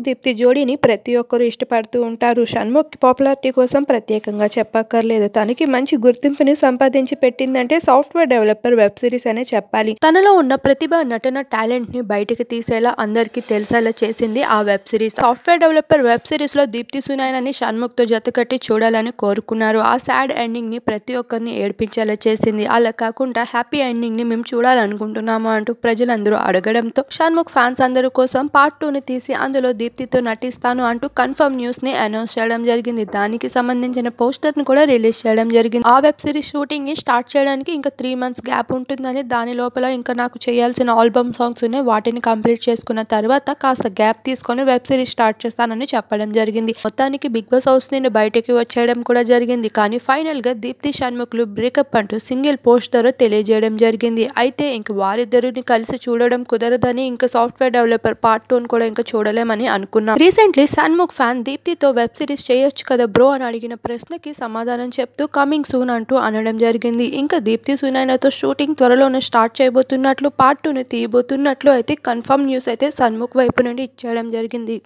షణ్ముఖ్ దీప్తి జోడీని ప్రతి ఒక్కరూ ఇష్టపడుతూ ఉంటారు షణ్ముఖ్ పాపులారిటీ కోసం ప్రత్యేకంగా చెప్పక్కర్లేదు తనకి మంచి గుర్తింపుని సంపాదించి పెట్టిందంటే సాఫ్ట్వేర్ డెవలపర్ వెబ్ సిరీస్ అనే చెప్పాలి తనలో ఉన్న ప్రతిభ నటన టాలెంట్ ని బయటకు తీసేలా అందరికీ తెలిసేలా చేసింది ఆ web series software developer web series లో దీప్తి సునాయనని షణ్ముఖ్ తో జతకట్టి చూడాలని కోరుకున్నారు ఆ సాడ్ ఎండింగ్ ని ప్రతి ఒక్కరిని ఏడిపించేలా చేసింది అలా కాకుండా హ్యాపీ ఎండింగ్ ని మేము చూడాలనుకుంటున్నాము అంటూ ప్రజలందరూ అడగడంతో షణ్ముఖ్ ఫ్యాన్స్ అందరి కోసం పార్ట్ టూని తీసి అందులో దీప్ దీప్తితో నటిస్తాను అంటూ కన్ఫర్మ్ న్యూస్ ని అనౌన్స్ చేయడం జరిగింది దానికి సంబంధించిన పోస్టర్ ను కూడా రిలీజ్ చేయడం జరిగింది ఆ వెబ్ సిరీస్ షూటింగ్ ని స్టార్ట్ చేయడానికి ఇంకా త్రీ మంత్స్ గ్యాప్ ఉంటుందని దాని లోపల ఇంకా నాకు చేయాల్సిన ఆల్బమ్ సాంగ్స్ ఉన్నాయి వాటిని కంప్లీట్ చేసుకున్న తర్వాత కాస్త గ్యాప్ తీసుకొని వెబ్ సిరీస్ స్టార్ట్ చేస్తానని చెప్పడం జరిగింది మొత్తానికి బిగ్ బాస్ హౌస్ నుండి బయటకి వచ్చేయడం కూడా జరిగింది కానీ ఫైనల్ గా దీప్తి షణ్ముఖులు బ్రేకప్ అంటూ సింగిల్ పోస్ట్ ద్వారా తెలియజేయడం జరిగింది అయితే ఇంక వారిద్దరిని కలిసి చూడడం కుదరదని ఇంకా సాఫ్ట్వేర్ డెవలపర్ పార్ట్ టూ కూడా ఇంకా చూడలేమని అనుకున్నాం రీసెంట్లీ సన్ముఖ్ ఫ్యాన్ దీప్తితో వెబ్ సిరీస్ చేయొచ్చు కదా బ్రో అని అడిగిన ప్రశ్నకి సమాధానం చెప్తూ కమింగ్ సూన్ అంటూ అనడం జరిగింది ఇంకా దీప్తి సునైనాతో షూటింగ్ త్వరలోనే స్టార్ట్ చేయబోతున్నట్లు పార్ట్ టూని తీయబోతున్నట్లు అయితే కన్ఫర్మ్ న్యూస్ అయితే సన్ముఖ్ వైపు నుండి ఇచ్చేయడం జరిగింది